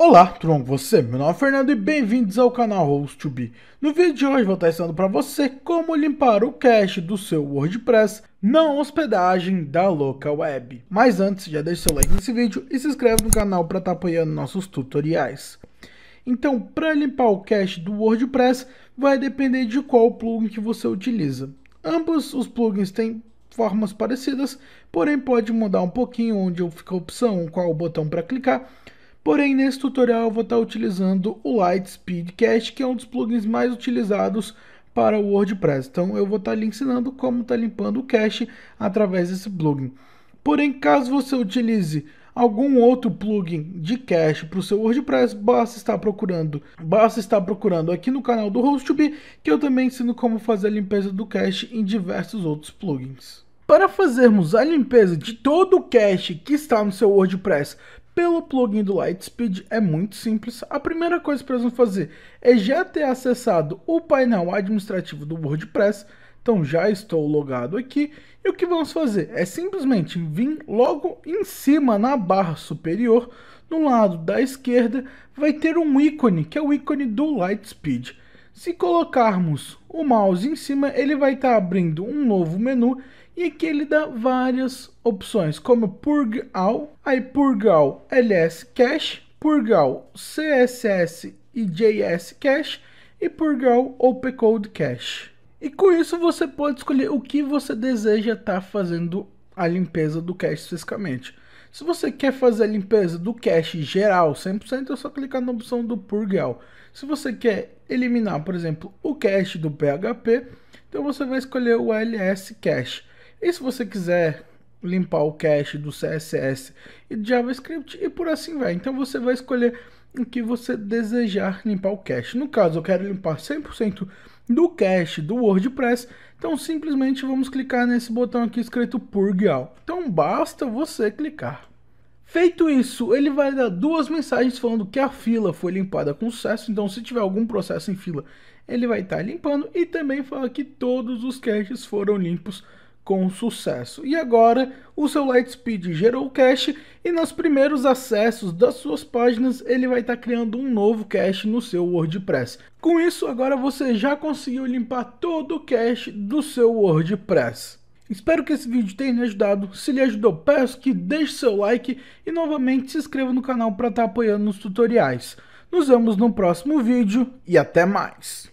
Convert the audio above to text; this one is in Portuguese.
Olá, tudo bom com você? Meu nome é Fernando e bem-vindos ao canal host No vídeo de hoje vou estar ensinando para você como limpar o cache do seu WordPress na hospedagem da Local Web. Mas antes, já deixa seu like nesse vídeo e se inscreve no canal para estar tá apoiando nossos tutoriais. Então, para limpar o cache do WordPress, vai depender de qual plugin que você utiliza. Ambos os plugins têm formas parecidas, porém pode mudar um pouquinho onde fica a opção, qual o botão para clicar Porém, nesse tutorial eu vou estar utilizando o Lightspeed Cache, que é um dos plugins mais utilizados para o WordPress. Então eu vou estar lhe ensinando como está limpando o cache através desse plugin. Porém, caso você utilize algum outro plugin de cache para o seu WordPress, basta estar procurando, basta estar procurando aqui no canal do host que eu também ensino como fazer a limpeza do cache em diversos outros plugins. Para fazermos a limpeza de todo o cache que está no seu WordPress pelo plugin do Lightspeed é muito simples. A primeira coisa que precisam fazer é já ter acessado o painel administrativo do WordPress. Então já estou logado aqui. E o que vamos fazer é simplesmente vir logo em cima na barra superior, no lado da esquerda, vai ter um ícone, que é o ícone do Lightspeed. Se colocarmos o mouse em cima, ele vai estar tá abrindo um novo menu e aqui ele dá várias opções, como purgal, aí purgal ls cache, purgal css e js cache e purgal opcode cache. E com isso você pode escolher o que você deseja estar tá fazendo a limpeza do cache fisicamente. Se você quer fazer a limpeza do cache geral 100%, é só clicar na opção do purgal. Se você quer eliminar, por exemplo, o cache do PHP, então você vai escolher o ls cache. E se você quiser limpar o cache do CSS e do JavaScript e por assim vai. Então você vai escolher o que você desejar limpar o cache. No caso, eu quero limpar 100% do cache do WordPress, então simplesmente vamos clicar nesse botão aqui escrito Purge All. Então basta você clicar. Feito isso, ele vai dar duas mensagens falando que a fila foi limpada com sucesso, então se tiver algum processo em fila, ele vai estar tá limpando e também fala que todos os caches foram limpos com sucesso. E agora, o seu Lightspeed gerou o cache e nos primeiros acessos das suas páginas, ele vai estar tá criando um novo cache no seu WordPress. Com isso, agora você já conseguiu limpar todo o cache do seu WordPress. Espero que esse vídeo tenha lhe ajudado. Se lhe ajudou, peço que deixe seu like e novamente se inscreva no canal para estar tá apoiando os tutoriais. Nos vemos no próximo vídeo e até mais!